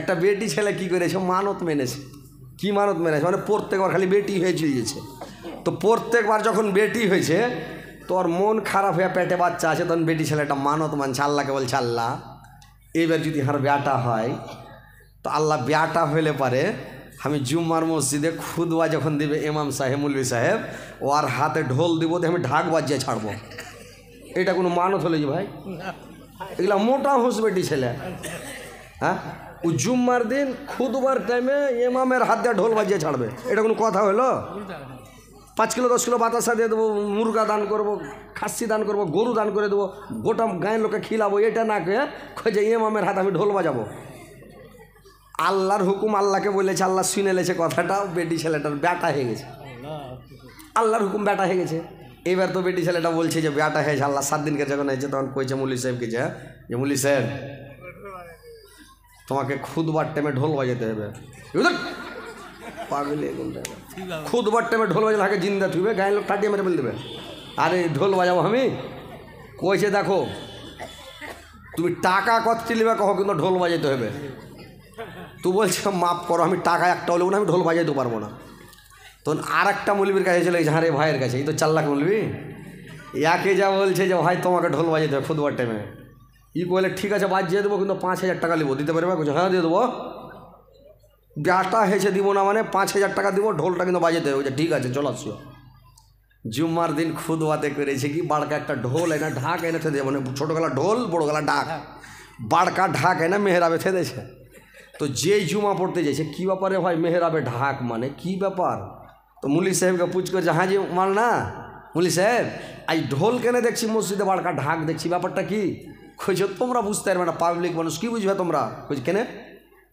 একটা বেটি ছেলে কী করেছে মানত মেনেছে কী মানত মেনেছে মানে প্রত্যেকবার খালি বেটি হয়ে চুইয়েছে তো প্রত্যেকবার যখন বেটি হয়েছে তোর মন খারাপ হয়ে পেটে বাচ্চা আছে তখন বেটি ছেলেটা মানত মানছে আল্লাহকে বলছে আল্লাহ এইবার যদি হার ব্যাটা হয় তো আল্লাহ ব্যাটা হইলে পারে আমি জুম্মার মসজিদে খুদুয়া যখন দিবে এমাম সাহেব মুলবি সাহেব ও আর হাতে ঢোল দিব আমি ঢাক বাজিয়ে ছাড়বো এটা কোনো মানত হলে যে ভাই এগুলা মোটা হোস বেটি ছেলে হ্যাঁ ও জুম্মার দিন খুদবার টাইমে এমামের হাত দিয়ে ঢোল বাজিয়ে ছাড়বে এটা কোনো কথা হলো পাঁচ কিলো দশ কিলো বাতাসা দিয়ে দেবো মুরগা দান করব খাসি দান করব গরু দান করে দেবো গোটা গায়ে লোকে খিলাবো এটা না খেয়ে যে এমামের হাত আমি ঢোল বাজাবো আল্লাহর হুকুম আল্লাহকে বলেছে আল্লাহ শুনে লেছে কথাটা বেটি ছেলেটার ব্যাটা হয়ে গেছে আল্লাহর হুকুম ব্যাটা হয়ে গেছে এবার তো বেটি ছেলেটা বলছে যে ব্যাটা হয়েছে আল্লাহ সাত দিনকে যখন হয়েছে তখন কইছে মুলি সাহেবকে যে মুলি সাহেব তোমাকে খুদবার টাইমে ঢোল বাজাতে হবে পাগলে খুদবার টাইমে ঢোল বাজালে আগে জিন্দা ঠুবে গায়ে লোক কাটিয়ে মেরে ফেলে দেবে আরে ঢোল বাজাবো আমি কইছে দেখো তুমি টাকা কত নেবে কহ কিন্তু ঢোল বাজাইতে হবে তু বলছ মাপ করো আমি টাকা একটা বলবো না আমি ঢোল বাজাইতে পারবো না তখন আর একটা মৌলবীর কাছে চলে গেছে হ্যাঁ রে ভাইয়ের কাছে এই তো চার লাখ মৌলবী ইয়াকে যা বলছে যে ভাই তোমাকে ঢোল বাজাইতে হবে ফুটবল টাইমে ये ठीक है बात दिए देव क्योंकि पाँच हज़ार टाक लेब दीते हाँ दिए देो ब्याटा हेचे दीब ना मैंने पाँच हज़ार टाक दीब ढोलता क्योंकि बजे देव ठीक है चल आसो जुम्मार दिन खुद वाते कर बाड़का एक ढोल है ना ढाक एने थे मैंने छोटो गला ढोल बड़ो गला ढाक हाँ। बाड़का ढाक एना मेहराबे थे दे तो जे जुमा पड़ते जाए कि बेपारे भाई मेहराबे ढाक मान कि बेपार तो मुली साहेब के पूछ कर जहाँ जी मारना मुलि साहेब आई ढोल कैने देखी मस्जिदे तो बाड़का ढाक देखी बेपार्ट कि কইছে তোমরা বুঝতে পারবে না পাবলিক মানুষ কী বুঝবে তোমরা কইছে কেন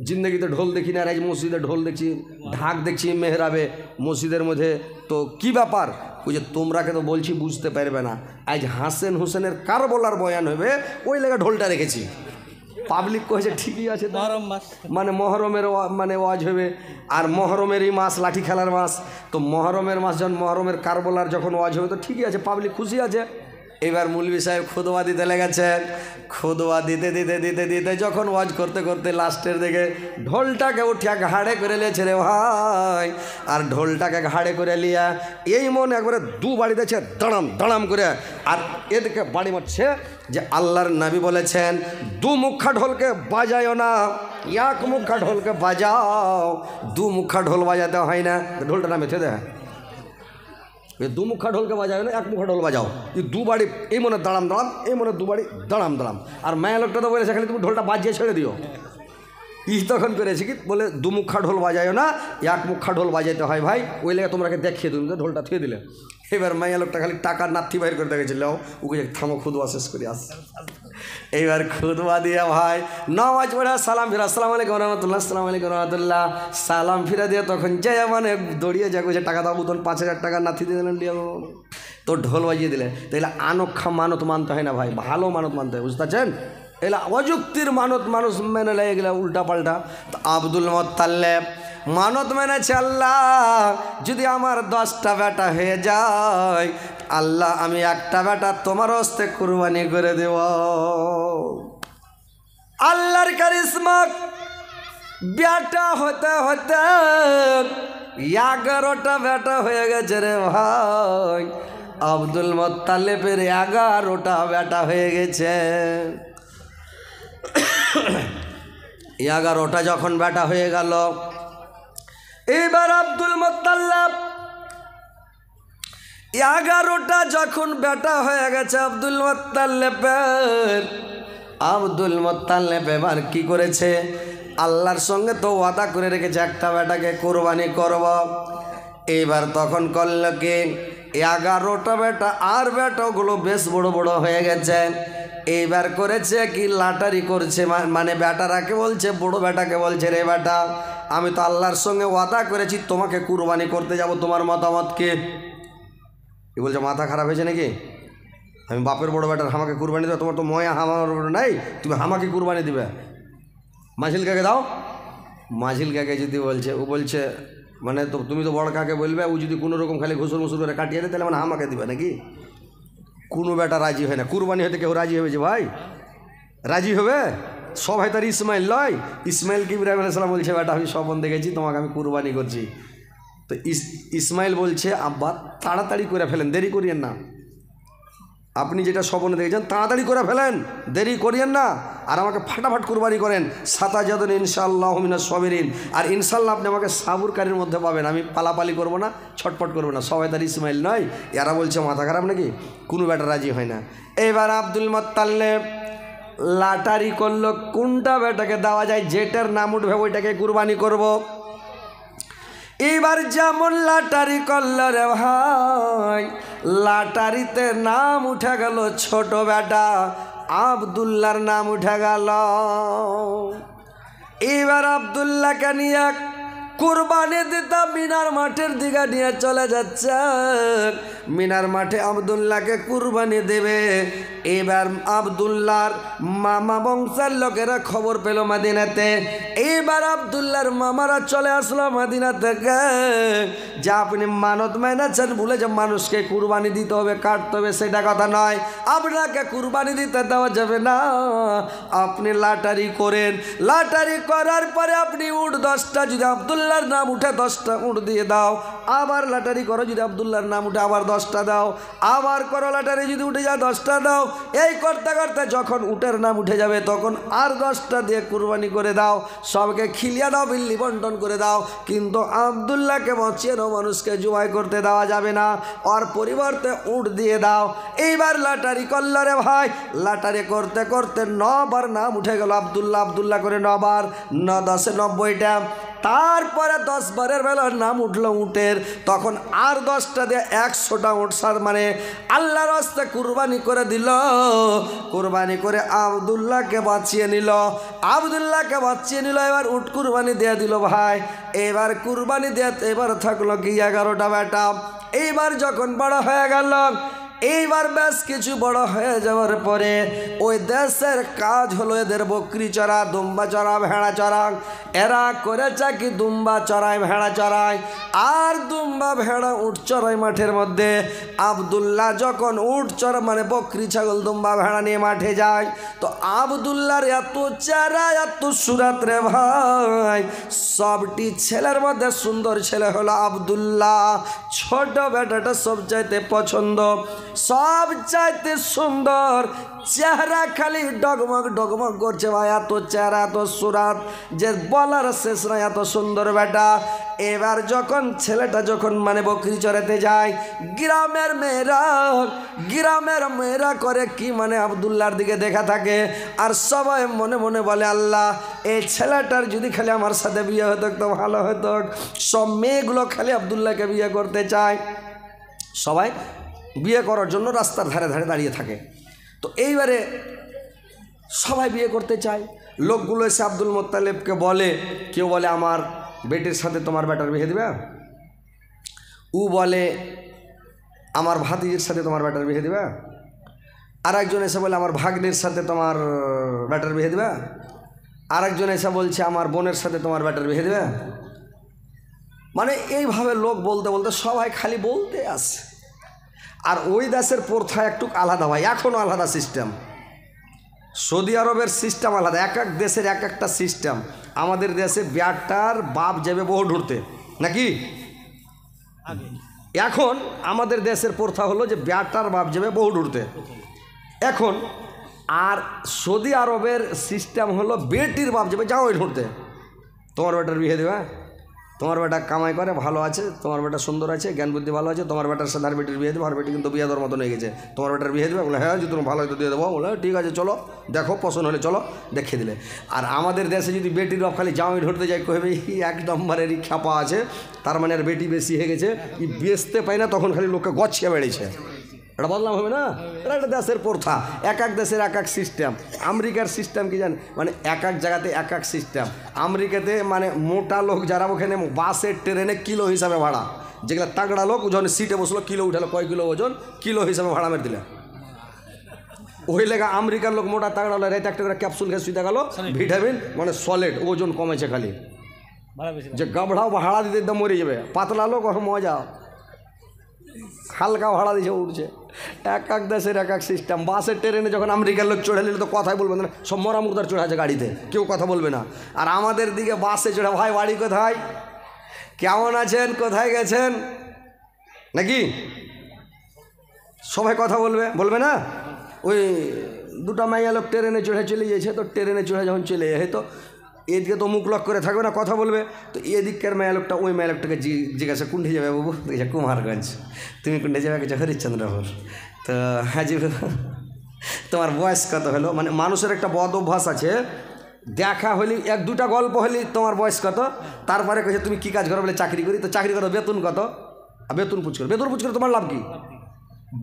জিন্দগিতে ঢোল দেখি না রাজ মসজিদে ঢোল দেখছি ঢাক দেখছি মেহরাবে মসজিদের মধ্যে তো কি ব্যাপার ওই যে তোমরাকে তো বলছি বুঝতে পারবে না আজ হাসেন হোসেনের কার বলার বয়ান হবে ওই লেগে ঢোলটা রেখেছি পাবলিক কয়েছে ঠিকই আছে মানে মহরমের মানে ওয়াজ হবে আর মহরমেরই মাস লাঠি খেলার মাস তো মহরমের মাস যখন মহরমের কার বলার যখন ওয়াজ হবে তো ঠিকই আছে পাবলিক খুশি আছে এবার মুলবি সাহেব খুদোয়া দিতে লেগেছেন খুদোয়া দিতে দিতে দিতে দিতে যখন ওয়াজ করতে করতে লাস্টের দিকে ঢোলটাকে উঠিয়া ঘাড়ে করে লিয়েছে রে ভাই আর ঢোলটাকে ঘাড়ে করে লিয়া এই মন একবারে দু বাড়ি দিয়েছে দাঁড়াম দাঁড়াম করে আর এদিকে বাড়ি মারছে যে আল্লাহর নাবি বলেছেন দু মুখা ঢোলকে বাজায়ও না এক মুখা ঢোলকে বাজাও দু মুখা ঢোল বাজাতে হয় না ঢোলটা নামে থে দেয় এই দু মুখা ঢোলকে বাজাবে না এক মুখা ঢোল বাজাও এই দুবাড়ি এই মনে দাঁড়াম দাঁড়াম এই মনে দুবাড়ি দাঁড়াম দাঁড়াম আর মায়া লোকটা তো বলেছে এখানে তুমি ঢোলটা বাজিয়ে ছেড়ে দিও ই তখন করেছে কি বলে দুমুখা ঢোল বাজাইও না এক মুখা ঢোল বাজাইতে হয় ভাই ওই লেগে তোমরাকে দেখিয়ে দিন ঢোলটা থুয়ে দিলে এবার মাইয়া লোকটা খালি টাকার নাতি বাইর করে দেখেছিল ওকে থামো খুদুয়া শেষ করে আস এইবার খুদুয়া দিয়া ভাই নামাজ পড়া সালাম ফিরা আসসালাম আলাইকুম রহমতুল্লাহ সালাম আলাইকুম রহমতুল্লাহ সালাম ফিরা দিয়ে তখন যাই মানে দড়িয়ে যা যে টাকা দাও তখন পাঁচ হাজার টাকা নাথি দিয়ে দিলেন দিয়ে তো ঢোল বাজিয়ে দিলে তাহলে আনক্ষা মানত মানতে হয় না ভাই ভালো মানত মানতে হয় বুঝতে পারছেন এলা অযুক্তির মানত মানুষ মেনে লাগে গেলে উল্টা পাল্টা আব্দুল মোত্তাল্লেব মানত মেনেছে আল্লাহ যদি আমার দশটা বেটা হয়ে যায় আল্লাহ আমি একটা বেটা তোমার হস্তে কুরবানি করে দেব আল্লাহর কারিসমাক বেটা হতে হতে এগারোটা বেটা হয়ে গেছে রে ভাই আব্দুল মোত্তালেবের এগারোটা বেটা হয়ে গেছে এগারোটা যখন ব্যাটা হয়ে গেল এবার আব্দুল মোত্তাল্লাব এগারোটা যখন ব্যাটা হয়ে গেছে আব্দুল মোত্তাল্লেপের আব্দুল মোত্তাল্লেপ এবার কি করেছে আল্লাহর সঙ্গে তো ওয়াদা করে রেখেছে একটা ব্যাটাকে কোরবানি করব এইবার তখন করল কি এগারোটা বেটা আর বেটাগুলো বেশ বড় বড় হয়ে গেছে এইবার করেছে কি লাটারি করছে মানে বেটারাকে বলছে বড় বেটাকে বলছে রে বেটা আমি তো আল্লাহর সঙ্গে ওয়াদা করেছি তোমাকে কুরবানি করতে যাব তোমার মতামতকে এ বলছে মাথা খারাপ হয়েছে নাকি আমি বাপের বড় বেটার হামাকে কুরবানি দেবে তোমার তো ময়া আমার নাই তুমি হামাকে কুরবানি দিবে মাঝিল কাকে দাও মাঝিল কাকে যদি বলছে ও বলছে মানে তো তুমি তো বড় কাকে বলবে ও যদি কোনো রকম খালি ঘুষুর মুসুর করে কাটিয়ে দেয় তাহলে মানে আমাকে দেবে নাকি কোনো বেটা রাজি হয় না কুরবানি হয়তো কেউ রাজি হবে যে ভাই রাজি হবে সব হয় তার ইসমাইল লয় ইসমাইলকে ইব্রাহিম আলাইসালাম বলছে বেটা আমি স্বপন দেখেছি তোমাকে আমি কুরবানি করছি তো ইস ইসমাইল বলছে আব্বা তাড়াতাড়ি করে ফেলেন দেরি করিয়েন না আপনি যেটা স্বপ্নে দেখেছেন তাড়াতাড়ি করে ফেলেন দেরি করিয়েন না আর আমাকে ফাটাফাট কুরবানি করেন সাতা যাদন ইনশাল্লাহ মিনা সবেরিন আর ইনশাল্লাহ আপনি আমাকে সাবুরকারীর মধ্যে পাবেন আমি পালাপালি করবো না ছটপট করব না সবাই তার ইসমাইল নয় এরা বলছে মাথা খারাপ নাকি কোনো ব্যাটা রাজি হয় না এবার আব্দুল মত্তাল্লেব লাটারি করলো কোনটা ব্যাটাকে দেওয়া যায় যেটার নাম উঠবে ওইটাকে কুরবানি করব। এইবার যেমন লাটারি করল রে ভাই লাটারিতে নাম উঠে গেল ছোট বেটা আবদুল্লার নাম উঠে গেল এবার আবদুল্লাহকে নিয়ে কুরবানি দিতাম মিনার মাঠের দিকে নিয়ে চলে যাচ্ছে মিনার মাঠে আবদুল্লাহকে কুরবানি দেবে এবার আবদুল্লার মামা বংশের লোকেরা খবর পেল মাদিনাতে এবার আবদুল্লার মামারা চলে আসলো মাদিনা থেকে যা আপনি মানত মেনেছেন বলে যে মানুষকে কুরবানি দিতে হবে কাটতে হবে সেটা কথা নয় আপনাকে কুরবানি দিতে দেওয়া যাবে না আপনি লাটারি করেন লাটারি করার পরে আপনি উঠ দশটা যদি আবদুল্লার নাম উঠে দশটা উঠ দিয়ে দাও আবার লাটারি করো যদি আবদুল্লাহর নাম উঠে আবার দশটা দাও আবার করলাটারে যদি উঠে যায় দশটা দাও এই করতে করতে যখন উটের নাম উঠে যাবে তখন আর দশটা দিয়ে কুরবানি করে দাও সবকে খিলিয়া দাও বিল্লি বন্টন করে দাও কিন্তু আবদুল্লাহকে নাও মানুষকে জুমাই করতে দেওয়া যাবে না আর পরিবর্তে উট দিয়ে দাও এইবার লাটারি করল রে ভাই লাটারি করতে করতে নবার নাম উঠে গেল আবদুল্লাহ আবদুল্লাহ করে নবার ন দশে নব্বইটা তারপরে দশ বারের বেলার নাম উঠলো উটের তখন আর দশটা দিয়ে একশোটা উঠ সার মানে আল্লাহর আস্তে কুরবানি করে দিল কুরবানি করে আবদুল্লাহকে বাঁচিয়ে নিল আবদুল্লাহকে বাঁচিয়ে নিল এবার উট কুরবানি দিয়ে দিল ভাই এবার কুরবানি দেওয়া এবার থাকলো কি এগারোটা ব্যাটা এইবার যখন বড় হয়ে গেল এইবার বেশ কিছু বড় হয়ে যাওয়ার পরে ওই দেশের কাজ হলো এদের বকরি চড়া দুম্বা চড়া ভেড়া চড়া এরা করেছে কি দুম্বা চড়ায় ভেড়া চড়ায় আর দুম্বা ভেড়া উঠ চড়ায় মাঠের মধ্যে আবদুল্লাহ যখন উঠ চড় মানে বকরি ছাগল দুম্বা ভেড়া নিয়ে মাঠে যায় তো আবদুল্লাহর এত চারা এত সুরাত রে ভাই সবটি ছেলের মধ্যে সুন্দর ছেলে হলো আবদুল্লাহ ছোট বেটাটা সবচাইতে পছন্দ সব চাইতে সুন্দর চেহারা খালি ডগমগ ডগমগ করছে ভাই এত চেহারা এত সুরাত যে বলার শেষ নয় এত সুন্দর বেটা এবার যখন ছেলেটা যখন মানে বকরি চড়াতে যায় গ্রামের মেয়েরা গ্রামের মেয়েরা করে কি মানে আবদুল্লার দিকে দেখা থাকে আর সবাই মনে মনে বলে আল্লাহ এই ছেলেটার যদি খালি আমার সাথে বিয়ে হতো তো ভালো হতো সব মেয়েগুলো খালি আবদুল্লাহকে বিয়ে করতে চায় সবাই বিয়ে করার জন্য রাস্তার ধারে ধারে দাঁড়িয়ে থাকে তো এইবারে সবাই বিয়ে করতে চায় লোকগুলো এসে আব্দুল মোত্তালেবকে বলে কেউ বলে আমার বেটির সাথে তোমার ব্যাটার বিয়ে দেবে উ বলে আমার ভাতিজির সাথে তোমার ব্যাটার বিয়ে দেবে আর একজন এসে বলে আমার ভাগ্নির সাথে তোমার ব্যাটার বিয়ে দেবে আর একজন এসে বলছে আমার বোনের সাথে তোমার ব্যাটার বিয়ে দেবে মানে এইভাবে লোক বলতে বলতে সবাই খালি বলতে আসে আর ওই দেশের প্রথা একটু আলাদা হয় এখনও আলাদা সিস্টেম সৌদি আরবের সিস্টেম আলাদা এক এক দেশের এক একটা সিস্টেম আমাদের দেশে ব্যাটার বাপ যাবে বহু ঢুরতে নাকি এখন আমাদের দেশের প্রথা হলো যে ব্যাটার বাপ যাবে বহু ঢুরতে এখন আর সৌদি আরবের সিস্টেম হলো বেটির বাপ যাবে যাও ঢুরতে তোমার বেটার বিয়ে দেবে হ্যাঁ? তোমার বেটা কামাই করে ভালো আছে তোমার বেটা সুন্দর আছে জ্ঞান বুদ্ধি ভালো আছে তোমার বেটার সাথে আর বেটির বিয়ে দেবো আর বেটি কিন্তু বিয়ে দেওয়ার মতন হয়ে গেছে তোমার বেটার বিয়ে দেবে বলে হ্যাঁ যদি তুমি ভালো হয়তো দিয়ে দেবো বলে ঠিক আছে চলো দেখো পছন্দ হলে চলো দেখে দিলে আর আমাদের দেশে যদি বেটির রফ খালি জামাই ঢুকতে যায় কবে এক নম্বরেরই খ্যাপা আছে তার মানে আর বেটি বেশি হয়ে গেছে কি বেচতে পাই না তখন খালি লোককে গছিয়ে বেড়েছে এটা বদলাম হবে না এটা একটা দেশের প্রথা এক এক দেশের এক এক সিস্টেম আমেরিকার সিস্টেম কি জান মানে এক এক জায়গাতে এক এক সিস্টেম আমেরিকাতে মানে মোটা লোক যারা ওখানে বাসে ট্রেনে কিলো হিসাবে ভাড়া যেগুলো তাগড়া লোক ওজন সিটে বসলো কিলো উঠালো কয় কিলো ওজন কিলো হিসাবে ভাড়া মেরে দিলে ওই লেগা আমেরিকার লোক মোটা তাগড়া হলে রাইতে একটা করে ক্যাপসুল খেয়ে শুয়ে গেলো ভিটামিন মানে সলিড ওজন কমেছে খালি যে গাবড়াও ভাড়া দিতে একদম মরে যাবে পাতলা লোক ওর মজা হালকা ভাড়া দিয়েছে উঠছে এক এক দেশের এক এক সিস্টেম বাসের ট্রেনে যখন আমেরিকার লোক চড়ে নিলে তো কথাই বলবে না সব মুখদার চড়ে আছে গাড়িতে কেউ কথা বলবে না আর আমাদের দিকে বাসে চড়ে ভাই বাড়ি কোথায় কেমন আছেন কোথায় গেছেন নাকি সবাই কথা বলবে বলবে না ওই দুটা মাইয়া লোক ট্রেনে চড়ে চলে গেছে তো ট্রেনে চড়ে যখন চলে যায় তো এদিকে তো মুখ লক করে থাকবে না কথা বলবে তো এদিককার মেয়ালোকটা ওই মেয়ালোকটাকে জিজ্ঞাসা কুণ্ডে যাবে বাবু দেখছে কুমারগঞ্জ তুমি কুণ্ঠে যাবে গেছো হরিশ্চন্দ্রপুর তো হ্যাঁ জি তোমার বয়স কত হলো মানে মানুষের একটা বদ অভ্যাস আছে দেখা হলি এক দুটা গল্প হলি তোমার বয়স কত তারপরে কেছে তুমি কী কাজ করো বলে চাকরি করি তো চাকরি করো বেতন কত বেতন পুজ করো বেতন পুজ করে তোমার লাভ কি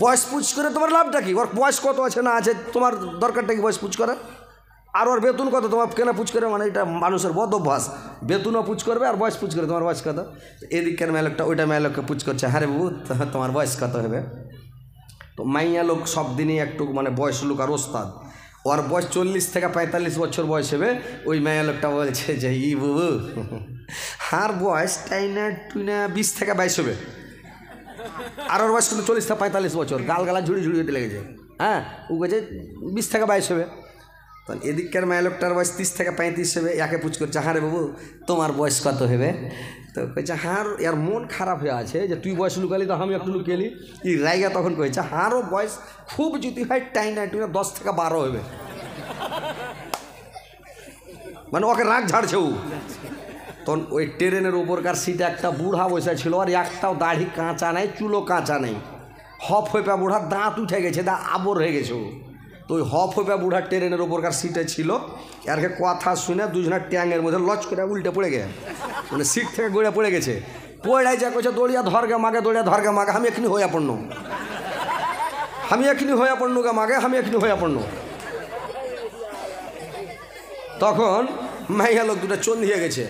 বয়স পুজ করে তোমার লাভটা কি ওর বয়স কত আছে না আছে তোমার দরকারটা কি বয়স পুজ করা আর ওর বেতন কত তোমার কেনা পুচ করে মানে এটা মানুষের বদ অভ্যাস বেতনও পুচ করবে আর বয়স পুচ করবে তোমার বয়স কত এদিকের মেলকটা ওইটা লোককে পুচ করছে হ্যাঁ রে বাবু তোমার বয়স কত হবে তো মাইয়া লোক সব দিনই একটু মানে বয়স লোক আর ওস্তাদ ওর বয়স চল্লিশ থেকে পঁয়তাল্লিশ বছর বয়স হবে ওই মায়া লোকটা বলছে যে ই বাবু হার বয়স টাইনা টুইনা বিশ থেকে বাইশ হবে আর ওর বয়স কিন্তু চল্লিশ থেকে পঁয়তাল্লিশ বছর গাল গালা ঝুড়ি ঝুড়ি হতে লেগেছে হ্যাঁ ও গেছে বিশ থেকে বাইশ হবে তখন এদিককার লোকটার বয়স তিরিশ থেকে পঁয়ত্রিশ হবে একে পুচ করছে হ্যাঁ রে বাবু তোমার বয়স কত হবে তো কইছে হাঁর এর মন খারাপ হয়ে আছে যে তুই বয়স লুকালি তো আমি একটু লুকিয়েলি এই রাইগা তখন কইছে হারও বয়স খুব যদি হয় টাইম না টুইনা দশ থেকে বারো হবে মানে ওকে রাগ ঝাড়ছে ও তখন ওই ট্রেনের উপরকার সিটে একটা বুড়া বসে ছিল আর একটাও দাড়ি কাঁচা নেই চুলো কাঁচা নেই হফ হয়ে পা বুড়া দাঁত উঠে গেছে দা আবর হয়ে গেছে ও তো ওই হফ হইবা বুড়া ট্রেনের ওপরকার সিটে ছিল এরকে কথা শুনে দুজনের ট্যাংয়ের মধ্যে লচ করে উল্টে পড়ে গে মানে সিট থেকে গড়ে পড়ে গেছে পড়ে যা কছে দড়িয়া ধরগা মাগে দড়িয়া গে মাগে আমি এখনি হয়ে পড়ন আমি এখনি হয়ে পড়ন গা মাগে আমি এখনি হয়ে পড়ন তখন মাইয়া লোক দুটো হয়ে গেছে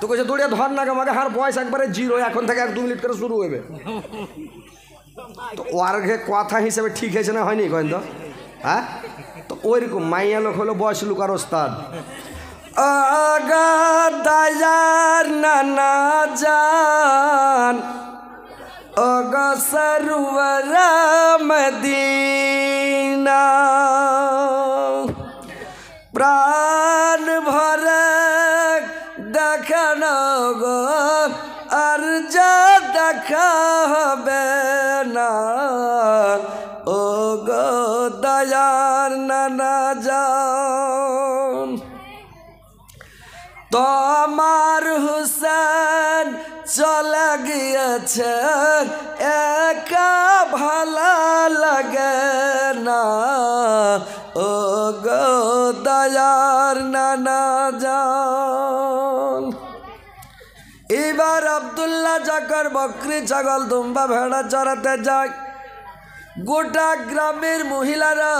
তো কছে দড়িয়া ধর না গা মাগে হার বয়স একবারে জিরো এখন থেকে এক দু মিনিট করে শুরু হবে তো ওয়ার্গে কথা হিসেবে ঠিক হয়েছে না হয়নি কয়েন তো হ্যাঁ তো ওইরকম মাইয়া লোক হলো বয়স লুকার ওস্তাদ আগা নানা জান অগসরুবরা প্রাণ ভরে দেখান গো আর যা দেখা হবে না ও গো দয়ার নানা তো তোমার হুসেন চলে গিয়েছে একা ভালো লাগে না ও গো দয়ার নানা যাও এবার আবদুল্লাহ জাকর বকরি ছাগল দুম্বা ভেড়া চড়াতে যায় গোটা গ্রামের মহিলারা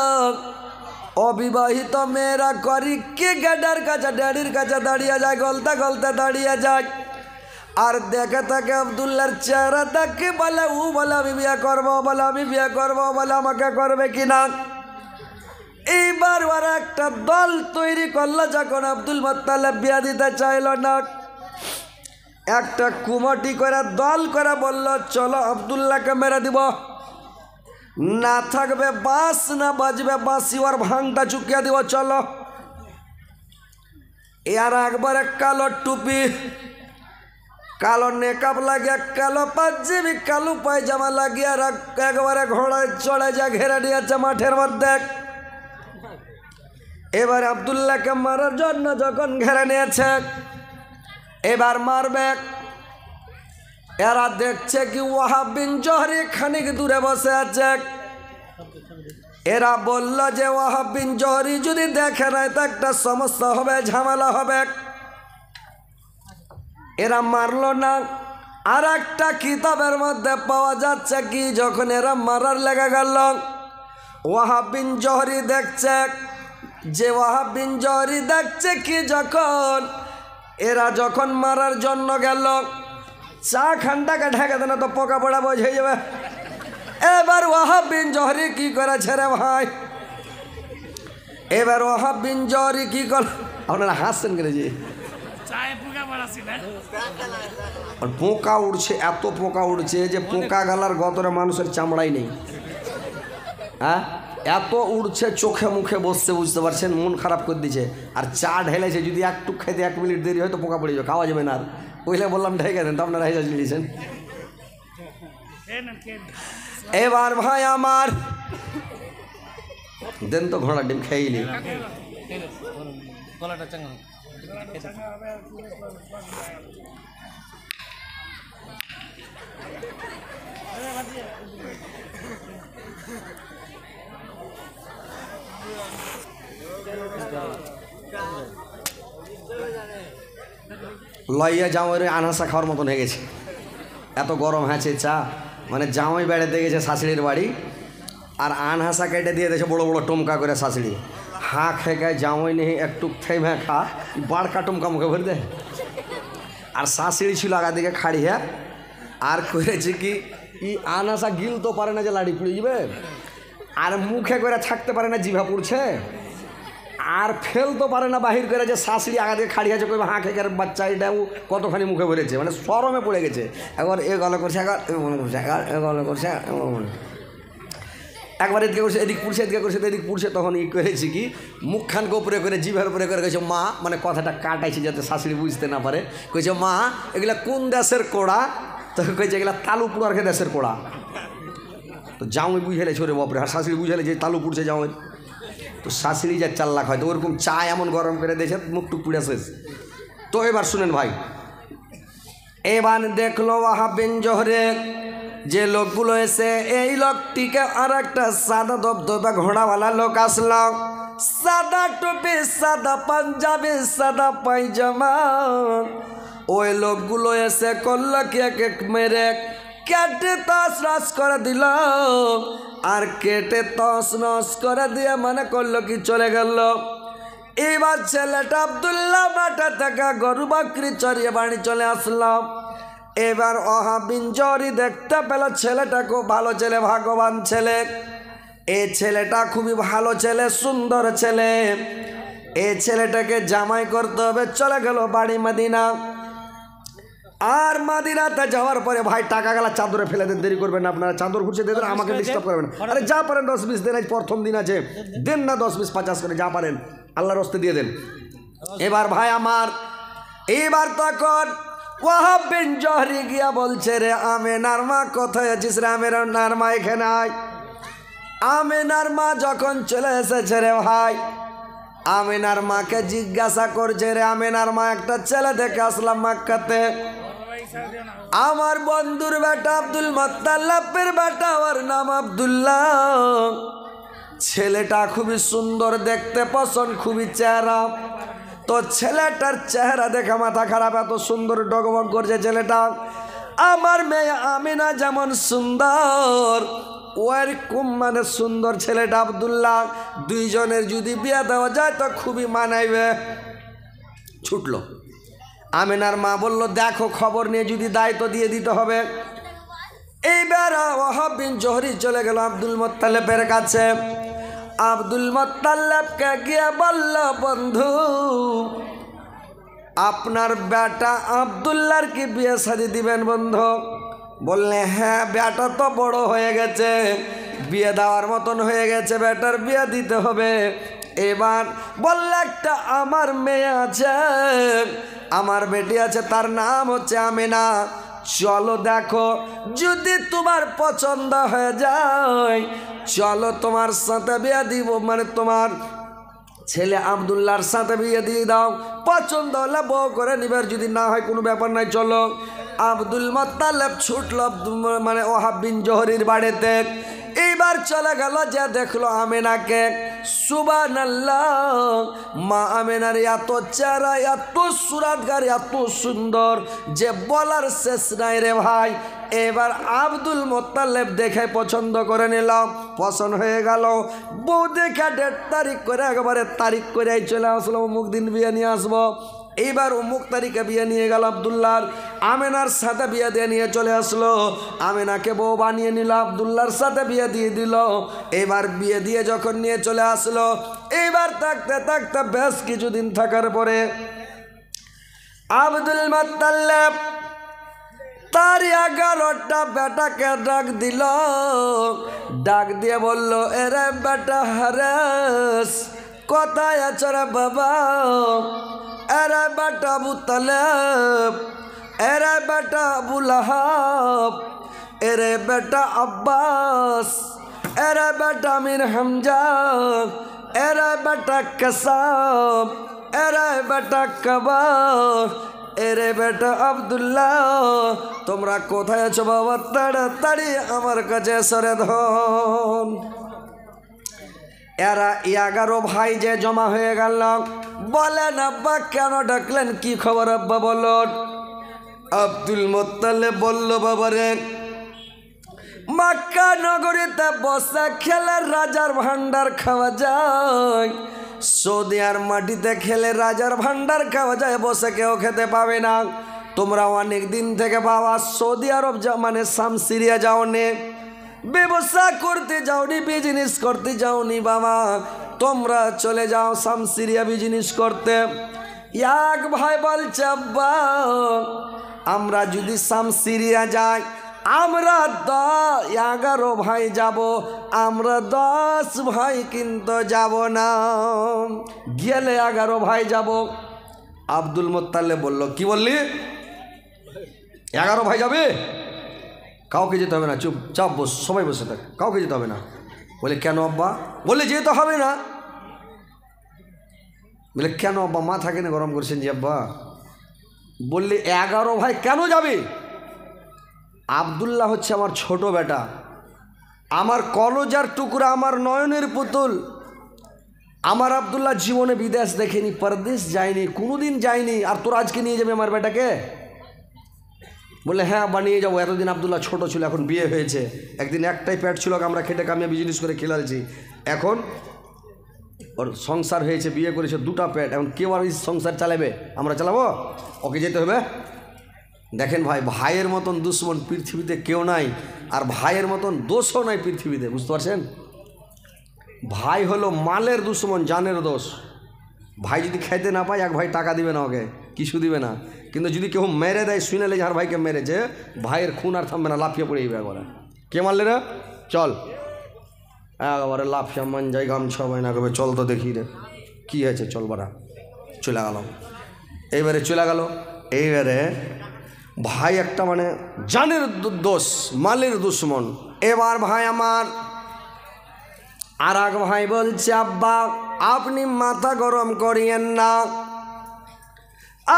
অবিবাহিত মেয়েরা করি কে গ্যাডার কাছে ড্যাডির কাছে দাঁড়িয়ে যায় গলতা গলতা দাঁড়িয়ে যায় আর দেখে থাকে আবদুল্লার চেহারা তাকে বলে ও বলে আমি বিয়ে করবো বলে আমি বিয়ে করবো বলে আমাকে করবে কি না এইবার ওরা একটা দল তৈরি করলো যখন আব্দুল মোত্তালেব বিয়া দিতে চাইল না একটা কুমটি করে দল করে বলল চলো আবদুল্লাহকে মেরে দিব না থাকবে বাস না বাজবে বাসি ওর ভাঙটা চুকিয়ে দিব চলো এর একবার এক কালো টুপি কালো নেকাপ লাগে কালো পাঁচজিবি কালো পায়জামা লাগিয়ে আর একবারে ঘোড়ায় চড়ে যা ঘেরে নিয়েছে মাঠের মধ্যে এবার আবদুল্লাহকে মারার জন্য যখন ঘেরে নিয়েছে এবার মারবে এরা দেখছে কি ওয়াহাব বিন জহরি খানিক দূরে বসে আছে এরা বলল যে ওয়াহাব বিন জহরি যদি দেখে নাই তো একটা সমস্যা হবে ঝামেলা হবে এরা মারল না আর একটা কিতাবের মধ্যে পাওয়া যাচ্ছে কি যখন এরা মারার লেগে গেল ওয়াহাব বিন জহরি দেখছে যে ওয়াহাব বিন জহরি দেখছে কি যখন এরা যখন মারার জন্য গেল চা খানটা কাঠা কাঁদে না তো পোকা পড়া বোঝ হয়ে যাবে এবার ওয়াহাব বিন জহরি কি করেছে রে ভাই এবার ওয়াহাব বিন জহরি কি কর আপনারা হাসছেন কেন যে পোকা উড়ছে এত পোকা উড়ছে যে পোকা গালার গতরে মানুষের চামড়াই নেই হ্যাঁ এত উড়ছে চোখে মুখে বসছে বুঝতে পারছেন মন খারাপ করে দিচ্ছে আর চা ঢেলেছে যদি একটু খেতে এক মিনিট দেরি হয় তো পোকা পড়ে যাবে খাওয়া যাবে না আর ওইলে বললাম ঠিক আছে তো আপনারা হেসে নিয়েছেন এবার ভাই আমার দেন তো ঘোড়া ডিম খেয়ে নি গলাটা লইয়া জামাইয়ের আনাসা খাওয়ার মতন হয়ে গেছে এত গরম হ্যাঁচে চা মানে জামাই বেড়াতে গেছে শাশুড়ির বাড়ি আর আনহাসা কেটে দিয়ে দিয়েছে বড় বড় টমকা করে শাশুড়ি হা খেকায় জামাই নেই একটু খেয়ে খা বাড়কা টমকা মুখে ভরে দেয় আর শাশুড়ি ছিল আগা দিকে খাড়ি হ্যাঁ আর করেছে কি ই আনহাসা গিল তো পারে না যে লাড়ি পুড়ে যাবে আর মুখে করে থাকতে পারে না জিভা পুড়ছে আর ফেলতে পারে না বাহির করে যে শাশুড়ি আগা দিয়ে খাড়ি আছে কইবে হাঁ খেকার বাচ্চা এটা ও কতখানি মুখে ভরেছে মানে সরমে পড়ে গেছে একবার এ গলা করছে একবার এ মনে করছে একবার এ গলা করছে একবার এদিকে করছে এদিক পুড়ছে এদিকে করছে এদিক পুড়ছে তখন ই করেছি কি মুখখানকে উপরে করে জিভের উপরে করে কেছে মা মানে কথাটা কাটাইছে যাতে শাশুড়ি বুঝতে না পারে কইছে মা এগুলা কোন দেশের কোড়া তখন কইছে এগুলা তালু পোড়ার দেশের কোড়া তো জামাই বুঝেলে ছোরে বাপরে আর শাশুড়ি বুঝেলে যে তালু পুড়ছে জামাই তো শাশুড়ি যা চার লাখ হয়তো ওরকম চা এমন গরম করে দিয়েছে মুখটুক পুড়ে শেষ তো এবার শুনেন ভাই এবার দেখলো আহাবেন জোহরে যে লোকগুলো এসে এই লোকটিকে আর একটা সাদা দবদবা ঘোড়াওয়ালা লোক আসলো সাদা টোপে সাদা পাঞ্জাবে সাদা পায়জামা ওই লোকগুলো এসে করলো কি এক মেরে কেটে তাস রাস করে দিল আর কেটে তস নস করে দিয়ে মনে করলো কি চলে গেল এইবার ছেলেটা আবদুল্লাহ মাটা থাকা গরু বাকরি চড়িয়ে বাড়ি চলে আসলাম এবার অহাবিন জরি দেখতে পেল ছেলেটা খুব ভালো ছেলে ভাগবান ছেলে এ ছেলেটা খুবই ভালো ছেলে সুন্দর ছেলে এ ছেলেটাকে জামাই করতে হবে চলে গেল বাড়ি মাদিনা আর মাদিনাতে যাওয়ার পরে ভাই টাকা গেলা চাদরে ফেলে দেন দেরি করবেন আপনারা চাদর ঘুরছে দেবেন আমাকে ডিস্টার্ব করবেন আরে যা পারেন দশ বিশ দিন আজ প্রথম দিন আছে দেন না দশ বিশ পঞ্চাশ করে যা পারেন আল্লাহ রস্তে দিয়ে দেন এবার ভাই আমার এবার তখন ওয়াহাব জহরি গিয়া বলছে রে আমে নারমা কোথায় আছিস রে আমের নারমা এখানে আয় আমেনার মা যখন চলে এসেছে রে ভাই আমেনার মাকে জিজ্ঞাসা করছে রে আমেনার মা একটা ছেলে দেখে আসলাম মাক্কাতে আমার বন্ধুর বেটা আব্দুল মাত্তাল্লাপের বেটা আমার নাম আবদুল্লাহ ছেলেটা খুবই সুন্দর দেখতে পছন্দ খুবই চেহারা তো ছেলেটার চেহারা দেখে মাথা খারাপ এত সুন্দর ডগমগ করছে ছেলেটা আমার মেয়ে আমিনা যেমন সুন্দর ওয়ারকুম মানে সুন্দর ছেলেটা আবদুল্লাহ দুইজনের যদি বিয়ে দেওয়া যায় তো খুবই মানাইবে ছুটলো আমিনার মা বলল দেখো খবর নিয়ে যদি দায়িত্ব দিয়ে দিতে হবে এইবার ওহাব বিন জহরি চলে গেল আব্দুল মোত্তালেবের কাছে আব্দুল মোত্তালেবকে গিয়ে বলল বন্ধু আপনার বেটা আবদুল্লার কি বিয়ে সাজি দিবেন বন্ধু বললে হ্যাঁ বেটা তো বড় হয়ে গেছে বিয়ে দেওয়ার মতন হয়ে গেছে বেটার বিয়ে দিতে হবে এবার বললে একটা আমার মেয়ে আছে আমার বেটি আছে তার নাম হচ্ছে আমিনা চলো দেখো যদি তোমার পছন্দ হয়ে যায় চলো তোমার সাথে বিয়ে দিব মানে তোমার ছেলে আবদুল্লার সাথে বিয়ে দিয়ে দাও পছন্দ হলে বউ করে নিবার যদি না হয় কোনো ব্যাপার নাই চলো আব্দুল মোত্তালেব ছুটল মানে ওহাবিন বিন জহরির বাড়িতে এবার চলে গেল যে দেখলো আমেনাকে সুবান মা আমেনার এত চেহারা এত সুরাতগার এত সুন্দর যে বলার শেষ নাই রে ভাই এবার আব্দুল মোতালেব দেখে পছন্দ করে নিলাম পছন্দ হয়ে গেল বউ দেখা ডেট তারিখ করে একবারে তারিখ করে চলে আসলো মুখ দিন বিয়ে নিয়ে আসবো এইবার অমুক তারিখে বিয়ে নিয়ে গেল আবদুল্লার আমেনার সাথে বিয়ে দিয়ে নিয়ে চলে আসলো আমেনাকে বউ বানিয়ে নিল আবদুল্লার সাথে বিয়ে দিয়ে দিল এবার বিয়ে দিয়ে যখন নিয়ে চলে আসলো এবার থাকতে থাকতে বেশ কিছুদিন থাকার পরে আব্দুল মাত্তাল্লাব তার এগারোটা বেটাকে ডাক দিল ডাক দিয়ে বলল এরে বেটা হারেস কোথায় রে বাবা এরা বেটা বুতালেব এরে বেটা বুলাহাব এরে বেটা আব্বাস এরে বেটা মির হামজা এরা বেটা কসাব এরে বেটা কবাব এরে বেটা আবদুল্লাহ তোমরা কোথায় আছো বাবা তাড়াতাড়ি আমার কাছে সরে ধন এরা এগারো ভাই যে জমা হয়ে গেল বলেন আব্বা কেন ডাকলেন কি খবর আব্বা বল আব্দুল মোত্তালে বলল বাবারে মাক্কা নগরীতে বসা খেলে রাজার ভান্ডার খাওয়া যায় সৌদি আর মাটিতে খেলে রাজার ভান্ডার খাওয়া যায় বসে কেউ খেতে পাবে না তোমরা অনেক দিন থেকে বাবা সৌদি আরব মানে সামসিরিয়া যাও নে ব্যবসা করতে যাওনি বিজনেস করতে যাওনি বাবা তোমরা চলে যাও সামসিরিয়া বিজনেস করতে এক ভাই বলছে আব্বা আমরা যদি সামসিরিয়া যাই আমরা দশ এগারো ভাই যাব আমরা দশ ভাই কিন্তু যাব না গেলে এগারো ভাই যাব আব্দুল মোত্তালে বলল কি বললি এগারো ভাই যাবে কাউকে যেতে হবে না চুপ চাপ বস সবাই বসে থাকে কাউকে যেতে হবে না বলে কেন আব্বা বলে যেতে হবে না বলে কেন আব্বা মা থাকে না গরম করছেন যে আব্বা বললে এগারো ভাই কেন যাবে আবদুল্লাহ হচ্ছে আমার ছোট বেটা আমার কলজার টুকরা আমার নয়নের পুতুল আমার আবদুল্লাহ জীবনে বিদেশ দেখেনি পরদেশ যায়নি কোনোদিন যায়নি আর তোর আজকে নিয়ে যাবে আমার বেটাকে বলে হ্যাঁ বানিয়ে যাবো এতদিন আবদুল্লাহ ছোট ছিল এখন বিয়ে হয়েছে একদিন একটাই প্যাট ছিল আমরা খেটে কামিয়ে বিজনেস করে খেলালছি এখন ওর সংসার হয়েছে বিয়ে করেছে দুটা প্যাট এখন কেউ আর সংসার চালাবে আমরা চালাবো ওকে যেতে হবে দেখেন ভাই ভাইয়ের মতন দুশ্মন পৃথিবীতে কেউ নাই আর ভাইয়ের মতন দোষও নাই পৃথিবীতে বুঝতে পারছেন ভাই হলো মালের দুশ্মন জানের দোষ ভাই যদি খাইতে না পায় এক ভাই টাকা দিবে না ওকে কিছু দিবে না কিন্তু যদি কেউ মেরে দেয় শুনে লে যার ভাইকে মেরেছে ভাইয়ের খুন আর থামবে না লাফিয়ে পড়ে যাবে করে কে মারলে রে চল হ্যাঁ, একবারে লাফিয়া মান যাই গামছা হয় না চল তো দেখি রে কী হয়েছে চল বারা চলে গেলাম এইবারে চলে গেল এইবারে ভাই একটা মানে জানের দোষ মালের দুশ্মন এবার ভাই আমার আর এক ভাই বলছে আব্বা আপনি মাথা গরম করিয়েন না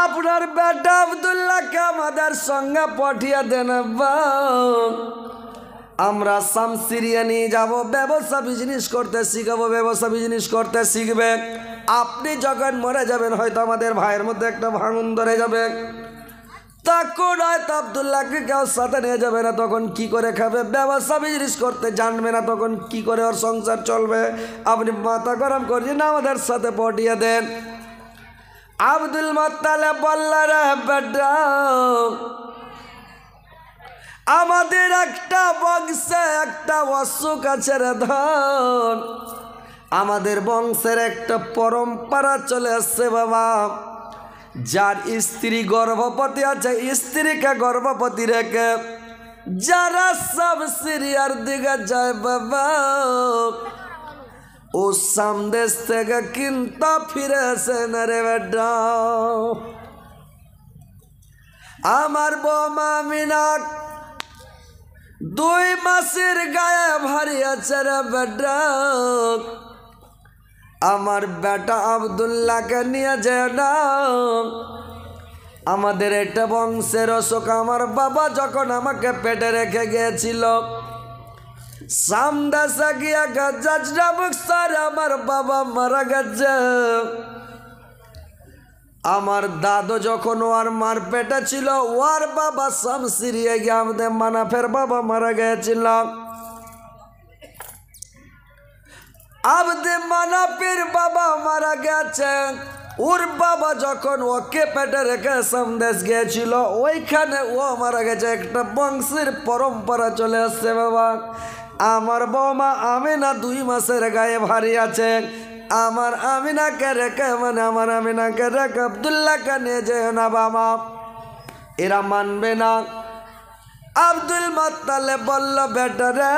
আপনার বেটা আবদুল্লাহকে আমাদের সঙ্গে পাঠিয়ে দেন আমরা সামসিরিয়া নিয়ে যাব ব্যবসা বিজনেস করতে শিখাবো ব্যবসা বিজনেস করতে শিখবে আপনি যখন মরে যাবেন হয়তো আমাদের ভাইয়ের মধ্যে একটা ভাঙন ধরে যাবে তা নয় তো আবদুল্লাহকে কেউ সাথে নিয়ে যাবে না তখন কি করে খাবে ব্যবসা বিজনেস করতে জানবে না তখন কি করে ওর সংসার চলবে আপনি মাথা গরম করছেন আমাদের সাথে পটিয়ে দেন আব্দুল মাতালে বললার আমাদের একটা বংশে একটা অসুখ আছে রে ধন আমাদের বংশের একটা পরম্পরা চলে আসছে বাবা যার স্ত্রী গর্ভবতী আছে স্ত্রীকে গর্ভবতী রেখে যারা সব সিরিয়ার দিকে যায় বাবা ও সামদেশ থেকে কিন্তু ফিরে আসে না রে আমার বৌমা মিনাক দুই মাসের গায়ে ভারী রে বেড্রা আমার বেটা আবদুল্লাহকে নিয়ে যায় না আমাদের এটা বংশের অশোক আমার বাবা যখন আমাকে পেটে রেখে গিয়েছিল আমার বাবা মারা গেছে আমার দাদু যখন ওর মার পেটে ছিল ওর বাবা সামসিরিয়ে গিয়ে আমাদের মানাফের বাবা মারা গিয়েছিলাম আবদে পীর বাবা মারা গেছেন ওর বাবা যখন ওকে পেটে রেখে সন্দেশ গিয়েছিল ওইখানে ও মারা গেছে একটা বংশের পরম্পরা চলে আসছে বাবা আমার বৌমা আমিনা দুই মাসের গায়ে ভারী আছে আমার কে রেখে মানে আমার কে রেখে আবদুল্লাহকে কানে যেও না বাবা এরা মানবে না আব্দুল মাত্তালে বলল বেটা রে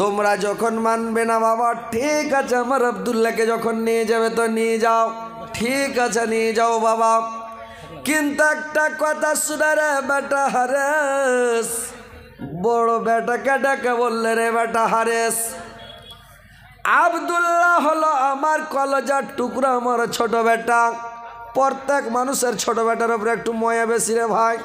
তোমরা যখন মানবে না বাবা ঠিক আছে আমার আবদুল্লাহকে যখন নিয়ে যাবে তো নিয়ে যাও ঠিক আছে নিয়ে যাও বাবা কিন্তু একটা কথা শুনে রে বেটা হারেস বড় বেটাকে ডাকে বললে রে বেটা হারেস আবদুল্লাহ হলো আমার কলজার টুকরো আমার ছোট বেটা প্রত্যেক মানুষের ছোট বেটার উপরে একটু ময়া বেশি রে ভাই